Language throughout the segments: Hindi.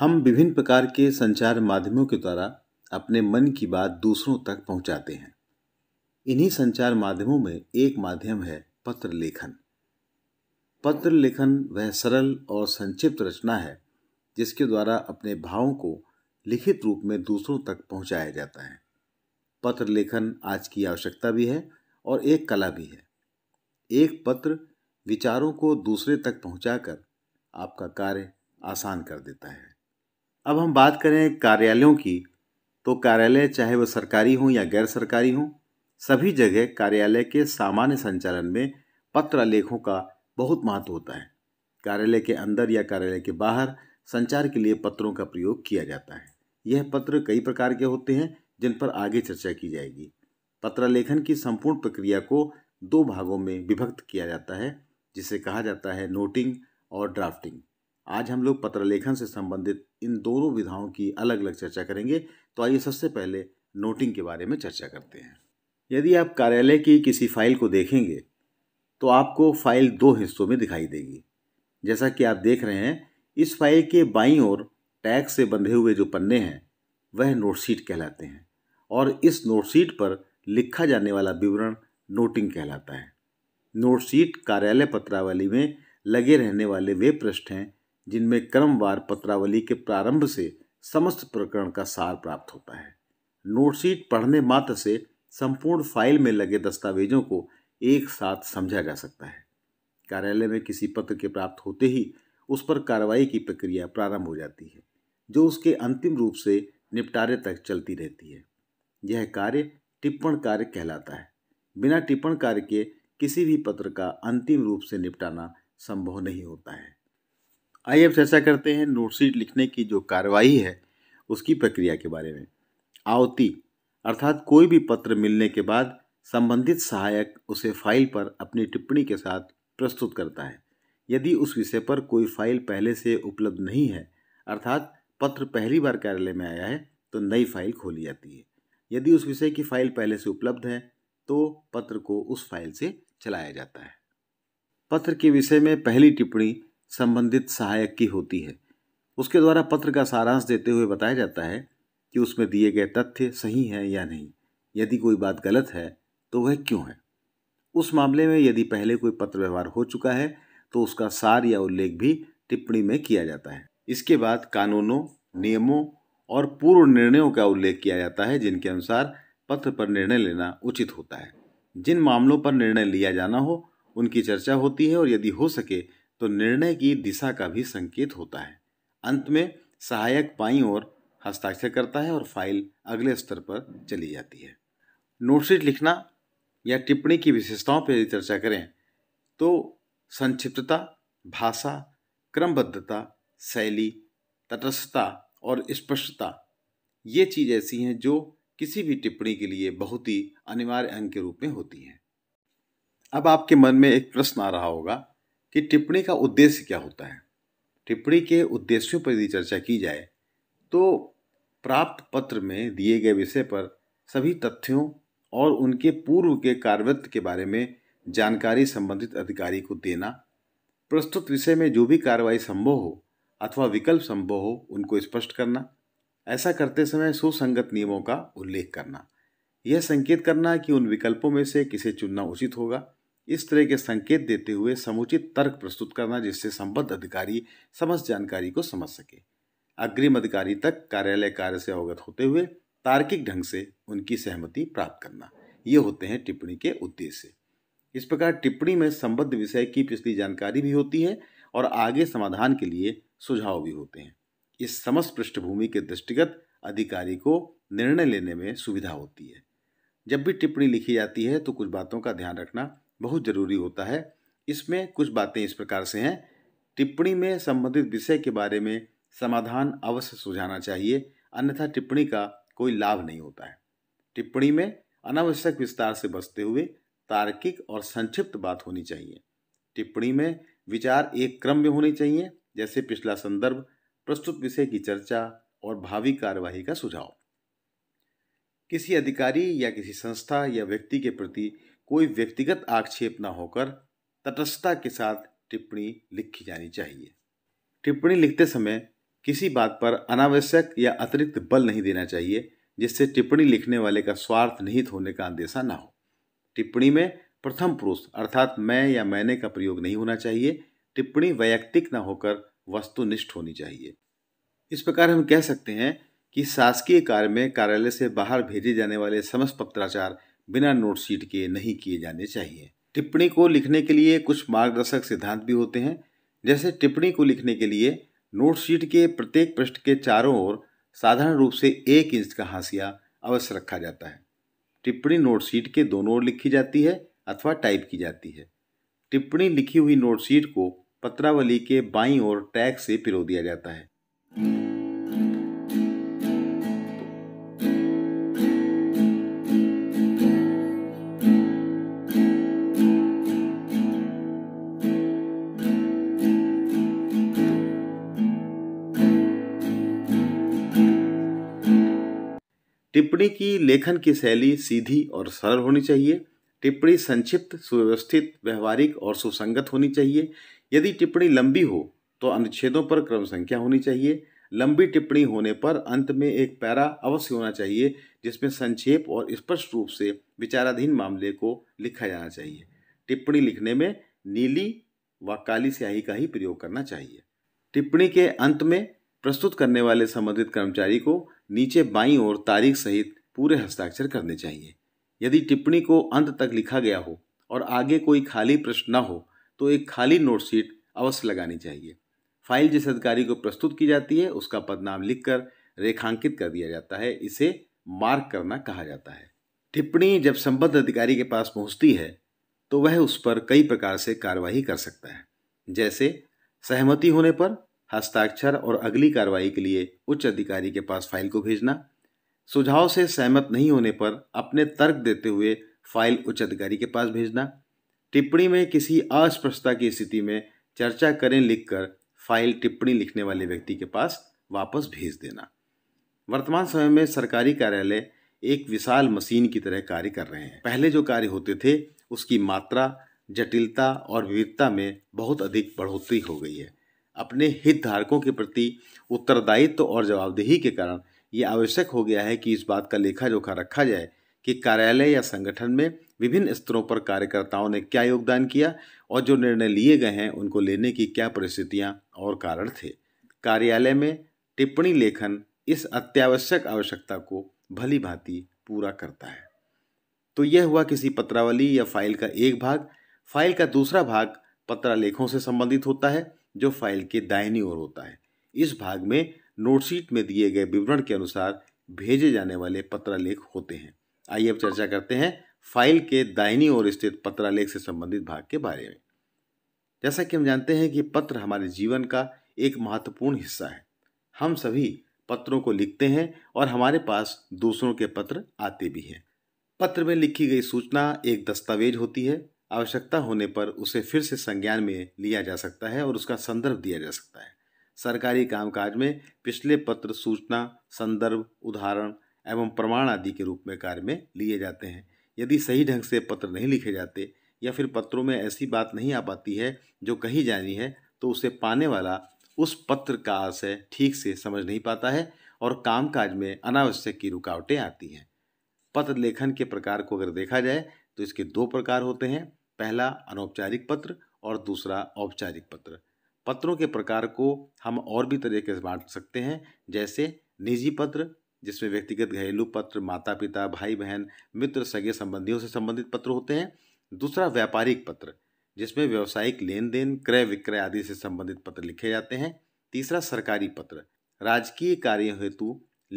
हम विभिन्न प्रकार के संचार माध्यमों के द्वारा अपने मन की बात दूसरों तक पहुंचाते हैं इन्हीं संचार माध्यमों में एक माध्यम है पत्र लेखन पत्र लेखन वह सरल और संक्षिप्त रचना है जिसके द्वारा अपने भावों को लिखित रूप में दूसरों तक पहुंचाया जाता है पत्र लेखन आज की आवश्यकता भी है और एक कला भी है एक पत्र विचारों को दूसरे तक पहुंचाकर आपका कार्य आसान कर देता है अब हम बात करें कार्यालयों की तो कार्यालय चाहे वह सरकारी हों या गैर सरकारी हों सभी जगह कार्यालय के सामान्य संचालन में पत्र लेखों का बहुत महत्व होता है कार्यालय के अंदर या कार्यालय के बाहर संचार के लिए पत्रों का प्रयोग किया जाता है यह पत्र कई प्रकार के होते हैं जिन पर आगे चर्चा की जाएगी लेखन की संपूर्ण प्रक्रिया को दो भागों में विभक्त किया जाता है जिसे कहा जाता है नोटिंग और ड्राफ्टिंग आज हम लोग पत्र लेखन से संबंधित इन दोनों विधाओं की अलग अलग चर्चा करेंगे तो आइए सबसे पहले नोटिंग के बारे में चर्चा करते हैं यदि आप कार्यालय की किसी फाइल को देखेंगे तो आपको फाइल दो हिस्सों में दिखाई देगी जैसा कि आप देख रहे हैं इस फाइल के बाईं ओर टैग से बंधे हुए जो पन्ने हैं वह नोटशीट कहलाते हैं और इस नोटशीट पर लिखा जाने वाला विवरण नोटिंग कहलाता है नोटशीट कार्यालय पत्रावली में लगे रहने वाले वे पृष्ठ हैं जिनमें क्रमवार पत्रावली के प्रारंभ से समस्त प्रकरण का सार प्राप्त होता है नोटशीट पढ़ने मात्र से संपूर्ण फाइल में लगे दस्तावेजों को एक साथ समझा जा सकता है कार्यालय में किसी पत्र के प्राप्त होते ही उस पर कार्रवाई की प्रक्रिया प्रारंभ हो जाती है जो उसके अंतिम रूप से निपटारे तक चलती रहती है यह कार्य टिप्पण कार्य कहलाता है बिना टिप्पण कार्य के किसी भी पत्र का अंतिम रूप से निपटाना संभव नहीं होता है आइए अब चर्चा करते हैं नोटशीट लिखने की जो कार्रवाई है उसकी प्रक्रिया के बारे में आवती अर्थात कोई भी पत्र मिलने के बाद संबंधित सहायक उसे फाइल पर अपनी टिप्पणी के साथ प्रस्तुत करता है यदि उस विषय पर कोई फाइल पहले से उपलब्ध नहीं है अर्थात पत्र पहली बार कार्यालय में आया है तो नई फाइल खोली जाती है यदि उस विषय की फाइल पहले से उपलब्ध है तो पत्र को उस फाइल से चलाया जाता है पत्र के विषय में पहली टिप्पणी संबंधित सहायक की होती है उसके द्वारा पत्र का सारांश देते हुए बताया जाता है कि उसमें दिए गए तथ्य सही हैं या नहीं यदि कोई बात गलत है तो वह क्यों है उस मामले में यदि पहले कोई पत्र व्यवहार हो चुका है तो उसका सार या उल्लेख भी टिप्पणी में किया जाता है इसके बाद कानूनों नियमों और पूर्व निर्णयों का उल्लेख किया जाता है जिनके अनुसार पत्र पर निर्णय लेना उचित होता है जिन मामलों पर निर्णय लिया जाना हो उनकी चर्चा होती है और यदि हो सके तो निर्णय की दिशा का भी संकेत होता है अंत में सहायक पाई और हस्ताक्षर करता है और फाइल अगले स्तर पर चली जाती है नोटशीट लिखना या टिप्पणी की विशेषताओं पर चर्चा करें तो संक्षिप्तता भाषा क्रमबद्धता शैली तटस्थता और स्पष्टता ये चीज़ ऐसी हैं जो किसी भी टिप्पणी के लिए बहुत ही अनिवार्य अंग के रूप में होती हैं अब आपके मन में एक प्रश्न आ रहा होगा कि टिप्पणी का उद्देश्य क्या होता है टिप्पणी के उद्देश्यों पर यदि चर्चा की जाए तो प्राप्त पत्र में दिए गए विषय पर सभी तथ्यों और उनके पूर्व के कार्यवृत्त के बारे में जानकारी संबंधित अधिकारी को देना प्रस्तुत विषय में जो भी कार्रवाई संभव हो अथवा विकल्प संभव हो उनको स्पष्ट करना ऐसा करते समय सुसंगत नियमों का उल्लेख करना यह संकेत करना कि उन विकल्पों में से किसे चुनना उचित होगा इस तरह के संकेत देते हुए समुचित तर्क प्रस्तुत करना जिससे संबद्ध अधिकारी समस्त जानकारी को समझ सके अग्रिम अधिकारी तक कार्यालय कार्य से अवगत होते हुए तार्किक ढंग से उनकी सहमति प्राप्त करना ये होते हैं टिप्पणी के उद्देश्य इस प्रकार टिप्पणी में संबद्ध विषय की पिछली जानकारी भी होती है और आगे समाधान के लिए सुझाव भी होते हैं इस समस्त पृष्ठभूमि के दृष्टिगत अधिकारी को निर्णय लेने में सुविधा होती है जब भी टिप्पणी लिखी जाती है तो कुछ बातों का ध्यान रखना बहुत ज़रूरी होता है इसमें कुछ बातें इस प्रकार से हैं टिप्पणी में संबंधित विषय के बारे में समाधान अवश्य सुझाना चाहिए अन्यथा टिप्पणी का कोई लाभ नहीं होता है टिप्पणी में अनावश्यक विस्तार से बचते हुए तार्किक और संक्षिप्त बात होनी चाहिए टिप्पणी में विचार एक क्रम में होने चाहिए जैसे पिछला संदर्भ प्रस्तुत विषय की चर्चा और भावी कार्यवाही का सुझाव किसी अधिकारी या किसी संस्था या व्यक्ति के प्रति कोई व्यक्तिगत आक्षेप न होकर तटस्थता के साथ टिप्पणी लिखी जानी चाहिए टिप्पणी लिखते समय किसी बात पर अनावश्यक या अतिरिक्त बल नहीं देना चाहिए जिससे टिप्पणी लिखने वाले का स्वार्थ निहित होने का अंदेशा ना हो टिप्पणी में प्रथम पुरुष अर्थात मैं या मैंने का प्रयोग नहीं होना चाहिए टिप्पणी वैयक्तिक न होकर वस्तुनिष्ठ होनी चाहिए इस प्रकार हम कह सकते हैं कि शासकीय कार्य में कार्यालय से बाहर भेजे जाने वाले समस्त पत्राचार बिना नोट शीट के नहीं किए जाने चाहिए टिप्पणी को लिखने के लिए कुछ मार्गदर्शक सिद्धांत भी होते हैं जैसे टिप्पणी को लिखने के लिए नोट शीट के प्रत्येक पृष्ठ के चारों ओर साधारण रूप से एक इंच का हाशिया अवश्य रखा जाता है टिप्पणी नोट शीट के दोनों ओर लिखी जाती है अथवा टाइप की जाती है टिप्पणी लिखी हुई नोट शीट को पत्रावली के बाईं ओर टैग से पिरो दिया जाता है टिप्पणी की लेखन की शैली सीधी और सरल होनी चाहिए टिप्पणी संक्षिप्त सुव्यवस्थित व्यवहारिक और सुसंगत होनी चाहिए यदि टिप्पणी लंबी हो तो अनुच्छेदों पर क्रम संख्या होनी चाहिए लंबी टिप्पणी होने पर अंत में एक पैरा अवश्य होना चाहिए जिसमें संक्षेप और स्पष्ट रूप से विचाराधीन मामले को लिखा जाना चाहिए टिप्पणी लिखने में नीली व काली स्याही का ही प्रयोग करना चाहिए टिप्पणी के अंत में प्रस्तुत करने वाले संबंधित कर्मचारी को नीचे बाई ओर तारीख सहित पूरे हस्ताक्षर करने चाहिए यदि टिप्पणी को अंत तक लिखा गया हो और आगे कोई खाली प्रश्न न हो तो एक खाली नोटशीट अवश्य लगानी चाहिए फाइल जिस अधिकारी को प्रस्तुत की जाती है उसका पदनाम लिखकर रेखांकित कर दिया जाता है इसे मार्क करना कहा जाता है टिप्पणी जब संबद्ध अधिकारी के पास पहुंचती है तो वह उस पर कई प्रकार से कार्यवाही कर सकता है जैसे सहमति होने पर हस्ताक्षर और अगली कार्रवाई के लिए उच्च अधिकारी के पास फाइल को भेजना सुझाव से सहमत नहीं होने पर अपने तर्क देते हुए फाइल उच्च अधिकारी के पास भेजना टिप्पणी में किसी अस्पष्टता की स्थिति में चर्चा करें लिखकर फाइल टिप्पणी लिखने वाले व्यक्ति के पास वापस भेज देना वर्तमान समय में सरकारी कार्यालय एक विशाल मशीन की तरह कार्य कर रहे हैं पहले जो कार्य होते थे उसकी मात्रा जटिलता और विविधता में बहुत अधिक बढ़ोतरी हो गई है अपने हितधारकों के प्रति उत्तरदायित्व और जवाबदेही के कारण ये आवश्यक हो गया है कि इस बात का लेखा जोखा रखा जाए कि कार्यालय या संगठन में विभिन्न स्तरों पर कार्यकर्ताओं ने क्या योगदान किया और जो निर्णय लिए गए हैं उनको लेने की क्या परिस्थितियाँ और कारण थे कार्यालय में टिप्पणी लेखन इस अत्यावश्यक आवश्यकता को भली भांति पूरा करता है तो यह हुआ किसी पत्रावली या फाइल का एक भाग फाइल का दूसरा भाग पत्रालेखों से संबंधित होता है जो फाइल के दायनी ओर होता है इस भाग में नोटशीट में दिए गए विवरण के अनुसार भेजे जाने वाले पत्रालेख होते हैं आइए अब चर्चा करते हैं फाइल के दायनी ओर स्थित पत्रालेख से संबंधित भाग के बारे में जैसा कि हम जानते हैं कि पत्र हमारे जीवन का एक महत्वपूर्ण हिस्सा है हम सभी पत्रों को लिखते हैं और हमारे पास दूसरों के पत्र आते भी हैं पत्र में लिखी गई सूचना एक दस्तावेज होती है आवश्यकता होने पर उसे फिर से संज्ञान में लिया जा सकता है और उसका संदर्भ दिया जा सकता है सरकारी कामकाज में पिछले पत्र सूचना संदर्भ उदाहरण एवं प्रमाण आदि के रूप में कार्य में लिए जाते हैं यदि सही ढंग से पत्र नहीं लिखे जाते या फिर पत्रों में ऐसी बात नहीं आ पाती है जो कही जानी है तो उसे पाने वाला उस पत्र का आशय ठीक से समझ नहीं पाता है और कामकाज में अनावश्यक की रुकावटें आती हैं पत्र लेखन के प्रकार को अगर देखा जाए तो इसके दो प्रकार होते हैं पहला अनौपचारिक पत्र और दूसरा औपचारिक पत्र पत्रों के प्रकार को हम और भी तरीके से बांट सकते हैं जैसे निजी पत्र जिसमें व्यक्तिगत घरेलू पत्र माता पिता भाई बहन मित्र सगे संबंधियों से संबंधित पत्र होते हैं दूसरा व्यापारिक पत्र जिसमें व्यावसायिक लेन देन क्रय विक्रय आदि से संबंधित पत्र लिखे जाते हैं तीसरा सरकारी पत्र राजकीय कार्य हेतु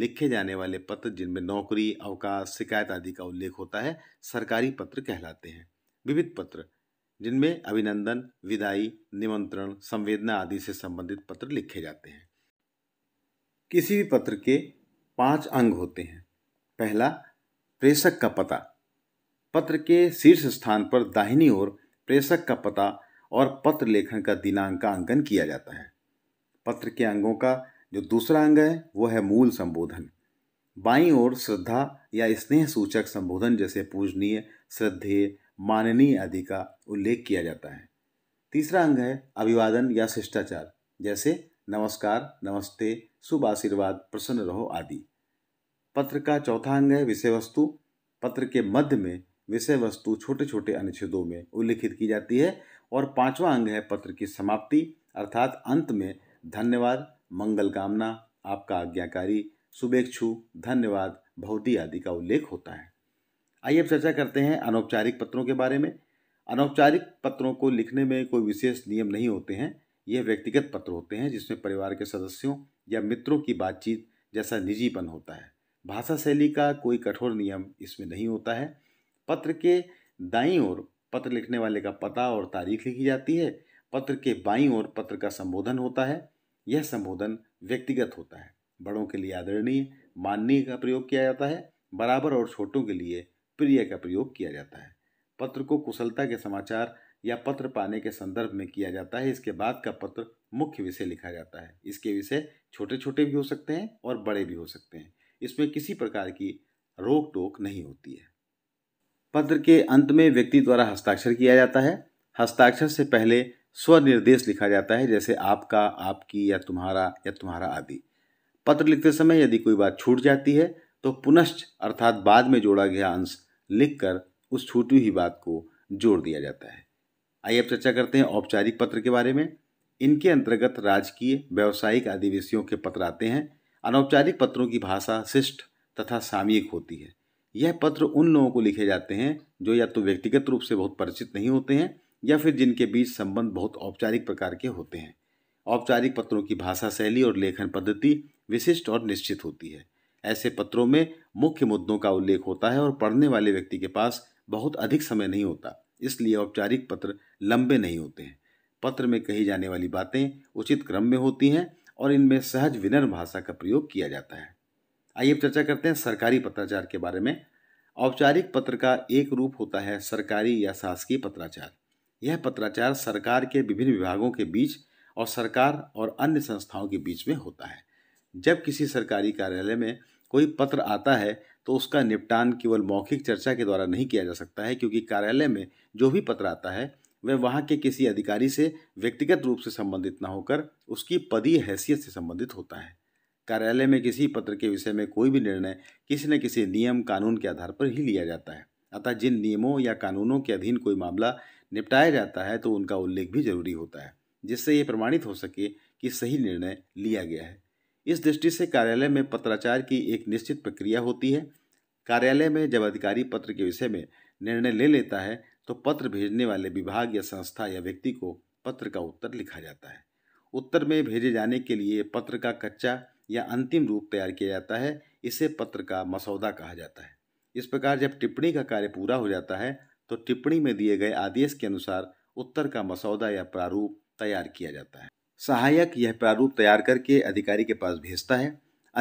लिखे जाने वाले पत्र जिनमें नौकरी अवकाश शिकायत आदि का उल्लेख होता है सरकारी पत्र कहलाते हैं विविध पत्र जिनमें अभिनंदन विदाई निमंत्रण संवेदना आदि से संबंधित पत्र लिखे जाते हैं किसी भी पत्र के पांच अंग होते हैं पहला प्रेषक का पता पत्र के शीर्ष स्थान पर दाहिनी ओर प्रेषक का पता और पत्र लेखन का दिनांक का अंकन किया जाता है पत्र के अंगों का जो दूसरा अंग है वह है मूल संबोधन बाईं ओर श्रद्धा या स्नेह सूचक संबोधन जैसे पूजनीय श्रद्धेय माननीय आदि का उल्लेख किया जाता है तीसरा अंग है अभिवादन या शिष्टाचार जैसे नमस्कार नमस्ते शुभ आशीर्वाद प्रसन्न रहो आदि पत्र का चौथा अंग है विषय वस्तु पत्र के मध्य में विषय वस्तु छोटे छोटे अनुच्छेदों में उल्लिखित की जाती है और पांचवा अंग है पत्र की समाप्ति अर्थात अंत में धन्यवाद मंगल कामना आपका आज्ञाकारी शुभेच्छु धन्यवाद भौती आदि का उल्लेख होता है आइए अब चर्चा करते हैं अनौपचारिक पत्रों के बारे में अनौपचारिक पत्रों को लिखने में कोई विशेष नियम नहीं होते हैं यह व्यक्तिगत पत्र होते हैं जिसमें परिवार के सदस्यों या मित्रों की बातचीत जैसा निजीपन होता है भाषा शैली का कोई कठोर नियम इसमें नहीं होता है पत्र के दाई ओर पत्र लिखने वाले का पता और तारीख लिखी जाती है पत्र के बाई ओर पत्र का संबोधन होता है यह संबोधन व्यक्तिगत होता है बड़ों के लिए आदरणीय माननीय का प्रयोग किया जाता है बराबर और छोटों के लिए प्रिय का प्रयोग किया जाता है पत्र को कुशलता के समाचार या पत्र पाने के संदर्भ में किया जाता है इसके बाद का पत्र मुख्य विषय लिखा जाता है इसके विषय छोटे छोटे भी हो सकते हैं और बड़े भी हो सकते हैं इसमें किसी प्रकार की रोक टोक नहीं होती है पत्र के अंत में व्यक्ति द्वारा हस्ताक्षर किया जाता है हस्ताक्षर से पहले स्वनिर्देश लिखा जाता है जैसे आपका आपकी या तुम्हारा या तुम्हारा आदि पत्र लिखते समय यदि कोई बात छूट जाती है तो पुनश्च अर्थात बाद में जोड़ा गया अंश लिखकर उस छूटी हुई बात को जोड़ दिया जाता है आइए अब चर्चा करते हैं औपचारिक पत्र के बारे में इनके अंतर्गत राजकीय व्यावसायिक आदि विषयों के पत्र आते हैं अनौपचारिक पत्रों की भाषा शिष्ट तथा सामयिक होती है यह पत्र उन लोगों को लिखे जाते हैं जो या तो व्यक्तिगत रूप से बहुत परिचित नहीं होते हैं या फिर जिनके बीच संबंध बहुत औपचारिक प्रकार के होते हैं औपचारिक पत्रों की भाषा शैली और लेखन पद्धति विशिष्ट और निश्चित होती है ऐसे पत्रों में मुख्य मुद्दों का उल्लेख होता है और पढ़ने वाले व्यक्ति के पास बहुत अधिक समय नहीं होता इसलिए औपचारिक पत्र लंबे नहीं होते हैं पत्र में कही जाने वाली बातें उचित क्रम में होती हैं और इनमें सहज विनर भाषा का प्रयोग किया जाता है आइए चर्चा करते हैं सरकारी पत्राचार के बारे में औपचारिक पत्र का एक रूप होता है सरकारी या शासकीय पत्राचार यह पत्राचार सरकार के विभिन्न विभागों के बीच और सरकार और अन्य संस्थाओं के बीच में होता है जब किसी सरकारी कार्यालय में कोई पत्र आता है तो उसका निपटान केवल मौखिक चर्चा के द्वारा नहीं किया जा सकता है क्योंकि कार्यालय में जो भी पत्र आता है वह वहाँ के किसी अधिकारी से व्यक्तिगत रूप से संबंधित न होकर उसकी पदीय हैसियत से संबंधित होता है कार्यालय में किसी पत्र के विषय में कोई भी निर्णय किसी न किसी नियम कानून के आधार पर ही लिया जाता है अतः जिन नियमों या कानूनों के अधीन कोई मामला निपटाया जाता है तो उनका उल्लेख भी जरूरी होता है जिससे ये प्रमाणित हो सके कि सही निर्णय लिया गया है इस दृष्टि से कार्यालय में पत्राचार की एक निश्चित प्रक्रिया होती है कार्यालय में जब अधिकारी पत्र के विषय में निर्णय ले लेता है तो पत्र भेजने वाले विभाग या संस्था या व्यक्ति को पत्र का उत्तर लिखा जाता है उत्तर में भेजे जाने के लिए पत्र का कच्चा या अंतिम रूप तैयार किया जाता है इसे पत्र का मसौदा कहा जाता है इस प्रकार जब टिप्पणी का कार्य पूरा हो जाता है तो टिप्पणी में दिए गए आदेश के अनुसार उत्तर का मसौदा या प्रारूप तैयार किया जाता है सहायक यह प्रारूप तैयार करके अधिकारी के पास भेजता है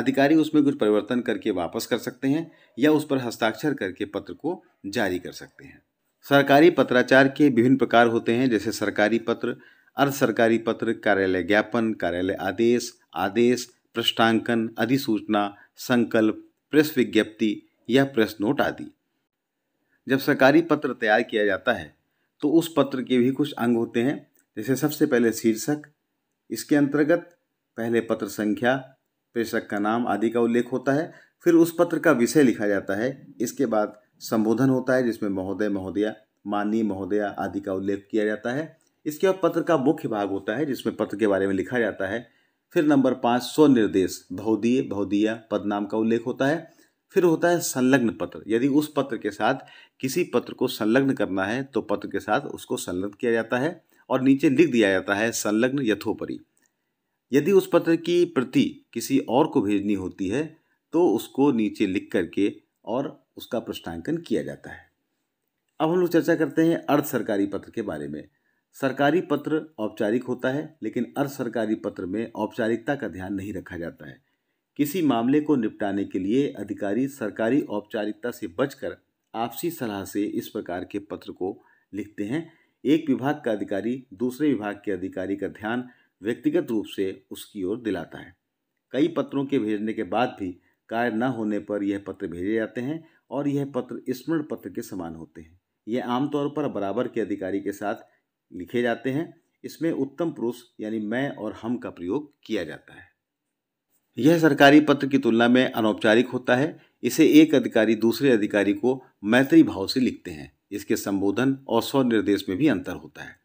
अधिकारी उसमें कुछ परिवर्तन करके वापस कर सकते हैं या उस पर हस्ताक्षर करके पत्र को जारी कर सकते हैं सरकारी पत्राचार के विभिन्न प्रकार होते हैं जैसे सरकारी पत्र अर्ध सरकारी पत्र कार्यालय ज्ञापन कार्यालय आदेश आदेश पृष्ठांकन अधिसूचना संकल्प प्रेस विज्ञप्ति या प्रेस नोट आदि जब सरकारी पत्र तैयार किया जाता है तो उस पत्र के भी कुछ अंग होते हैं जैसे सबसे पहले शीर्षक इसके अंतर्गत पहले पत्र संख्या प्रेषक का नाम आदि का उल्लेख होता है फिर उस पत्र का विषय लिखा जाता है इसके बाद संबोधन होता है जिसमें महोदय महोदया माननीय महोदया आदि का उल्लेख किया जाता है इसके बाद पत्र का मुख्य भाग होता है जिसमें पत्र के बारे में लिखा जाता है फिर नंबर पाँच स्वनिर्देश भौदीय भौदिया नाम का उल्लेख होता है फिर होता है संलग्न पत्र यदि उस पत्र के साथ किसी पत्र को संलग्न करना है तो पत्र के साथ उसको संलग्न किया जाता है और नीचे लिख दिया जाता है संलग्न यथोपरि यदि उस पत्र की प्रति किसी और को भेजनी होती है तो उसको नीचे लिख करके और उसका पृष्ठांकन किया जाता है अब हम लोग चर्चा करते हैं अर्ध सरकारी पत्र के बारे में सरकारी पत्र औपचारिक होता है लेकिन अर्ध सरकारी पत्र में औपचारिकता का ध्यान नहीं रखा जाता है किसी मामले को निपटाने के लिए अधिकारी सरकारी औपचारिकता से बचकर आपसी सलाह से इस प्रकार के पत्र को लिखते हैं एक विभाग का अधिकारी दूसरे विभाग के अधिकारी का ध्यान व्यक्तिगत रूप से उसकी ओर दिलाता है कई पत्रों के भेजने के बाद भी कार्य न होने पर यह पत्र भेजे जाते हैं और यह पत्र स्मरण पत्र के समान होते हैं ये आमतौर पर बराबर के अधिकारी के साथ लिखे जाते हैं इसमें उत्तम पुरुष यानी मैं और हम का प्रयोग किया जाता है यह सरकारी पत्र की तुलना में अनौपचारिक होता है इसे एक अधिकारी दूसरे अधिकारी को मैत्री भाव से लिखते हैं इसके संबोधन और स्वनिर्देश में भी अंतर होता है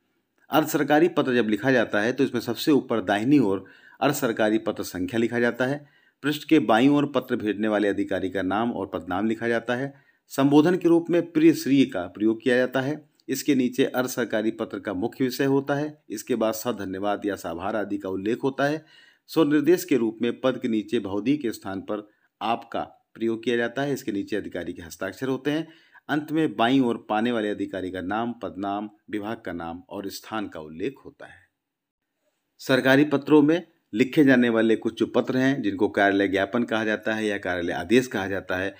अर्ध सरकारी पत्र जब लिखा जाता है तो इसमें सबसे ऊपर दाहिनी ओर अर्ध सरकारी पत्र संख्या लिखा जाता है पृष्ठ के बाईं ओर पत्र भेजने वाले अधिकारी का नाम और पदनाम लिखा जाता है संबोधन के रूप में प्रिय श्री का प्रयोग किया जाता है इसके नीचे अर्ध सरकारी पत्र का मुख्य विषय होता है इसके बाद सधन्यवाद या साभार आदि का उल्लेख होता है स्वनिर्देश के रूप में पद के नीचे भौदी के स्थान पर आपका प्रयोग किया जाता है इसके नीचे अधिकारी के हस्ताक्षर होते हैं अंत में बाईं ओर पाने वाले अधिकारी का नाम पदनाम विभाग का नाम और स्थान का उल्लेख होता है सरकारी पत्रों में लिखे जाने वाले कुछ जो पत्र हैं जिनको कार्यालय ज्ञापन कहा जाता है या कार्यालय आदेश कहा जाता है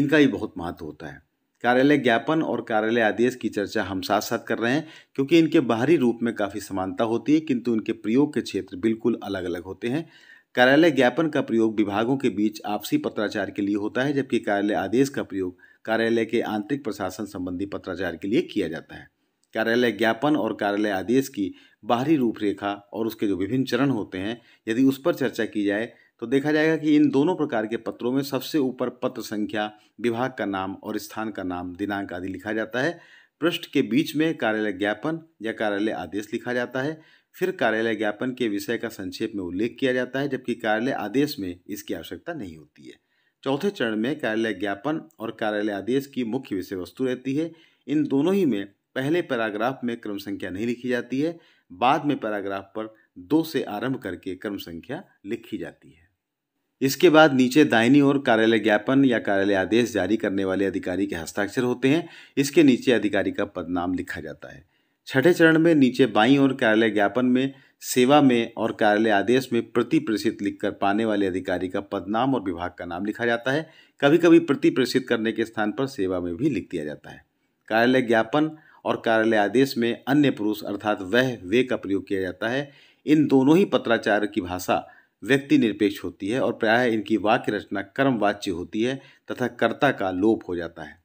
इनका ही बहुत महत्व होता है कार्यालय ज्ञापन और कार्यालय आदेश की चर्चा हम साथ साथ कर रहे हैं क्योंकि इनके बाहरी रूप में काफ़ी समानता होती है किंतु इनके प्रयोग के क्षेत्र बिल्कुल अलग अलग होते हैं कार्यालय ज्ञापन का प्रयोग विभागों के बीच आपसी पत्राचार के लिए होता है जबकि कार्यालय आदेश का प्रयोग कार्यालय के आंतरिक प्रशासन संबंधी पत्राचार के लिए किया जाता है कार्यालय ज्ञापन और कार्यालय आदेश की बाहरी रूपरेखा और उसके जो विभिन्न चरण होते हैं यदि उस पर चर्चा की जाए तो देखा जाएगा कि इन दोनों प्रकार के पत्रों में सबसे ऊपर पत्र संख्या विभाग का नाम और स्थान का नाम दिनांक आदि लिखा जाता है पृष्ठ के बीच में कार्यालय ज्ञापन या कार्यालय आदेश लिखा जाता है फिर कार्यालय ज्ञापन के विषय का संक्षेप में उल्लेख किया जाता है जबकि कार्यालय आदेश में इसकी आवश्यकता नहीं होती है चौथे चरण में कार्यालय ज्ञापन और कार्यालय आदेश की मुख्य विषय वस्तु रहती है इन दोनों ही में पहले पैराग्राफ में क्रम संख्या नहीं लिखी जाती है बाद में पैराग्राफ पर दो से आरंभ करके क्रम संख्या लिखी जाती है इसके बाद नीचे दाहिनी ओर कार्यालय ज्ञापन या कार्यालय आदेश जारी करने वाले अधिकारी के हस्ताक्षर होते हैं इसके नीचे अधिकारी का पदनाम लिखा जाता है छठे चरण में नीचे बाईं ओर कार्यालय ज्ञापन में सेवा में और कार्यालय आदेश में प्रति प्रतिशत लिखकर पाने वाले अधिकारी का पद नाम और विभाग का नाम लिखा जाता है कभी कभी प्रति प्रतिशत करने के स्थान पर सेवा में भी लिख दिया जाता है कार्यालय ज्ञापन और कार्यालय आदेश में अन्य पुरुष अर्थात वह वे का प्रयोग किया जाता है इन दोनों ही पत्राचार की भाषा व्यक्ति निरपेक्ष होती है और प्रायः इनकी वाक्य रचना कर्मवाच्य होती है तथा कर्ता का लोप हो जाता है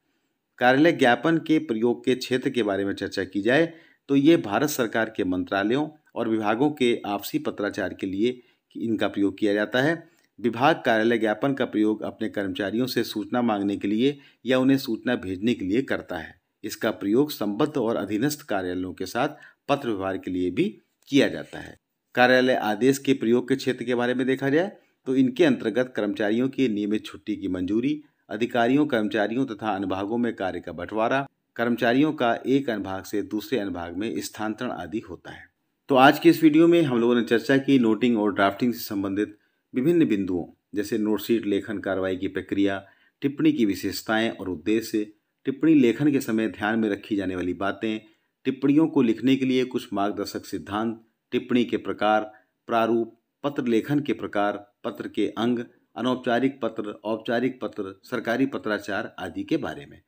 कार्यालय ज्ञापन के प्रयोग के क्षेत्र के बारे में चर्चा की जाए तो ये भारत सरकार के मंत्रालयों और विभागों के आपसी पत्राचार के लिए इनका प्रयोग किया जाता है विभाग कार्यालय ज्ञापन का प्रयोग अपने कर्मचारियों से सूचना मांगने के लिए या उन्हें सूचना भेजने के लिए करता है इसका प्रयोग संबद्ध और अधीनस्थ कार्यालयों के साथ पत्र व्यवहार के लिए भी किया जाता है कार्यालय आदेश के प्रयोग के क्षेत्र के बारे में देखा जाए तो इनके अंतर्गत कर्मचारियों की नियमित छुट्टी की मंजूरी अधिकारियों कर्मचारियों तथा अनुभागों में कार्य का बंटवारा कर्मचारियों का एक अनुभाग से दूसरे अनुभाग में स्थानांतरण आदि होता है तो आज के इस वीडियो में हम लोगों ने चर्चा की नोटिंग और ड्राफ्टिंग से संबंधित विभिन्न बिंदुओं जैसे नोटशीट लेखन कार्रवाई की प्रक्रिया टिप्पणी की विशेषताएं और उद्देश्य टिप्पणी लेखन के समय ध्यान में रखी जाने वाली बातें टिप्पणियों को लिखने के लिए कुछ मार्गदर्शक सिद्धांत टिप्पणी के प्रकार प्रारूप पत्र लेखन के प्रकार पत्र के अंग अनौपचारिक पत्र औपचारिक पत्र सरकारी पत्राचार आदि के बारे में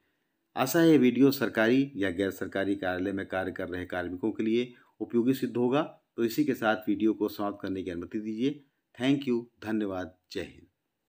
आशा है ये वीडियो सरकारी या गैर सरकारी कार्यालय में कार्य कर रहे कार्मिकों के लिए उपयोगी सिद्ध होगा तो इसी के साथ वीडियो को समाप्त करने की अनुमति दीजिए थैंक यू धन्यवाद जय हिंद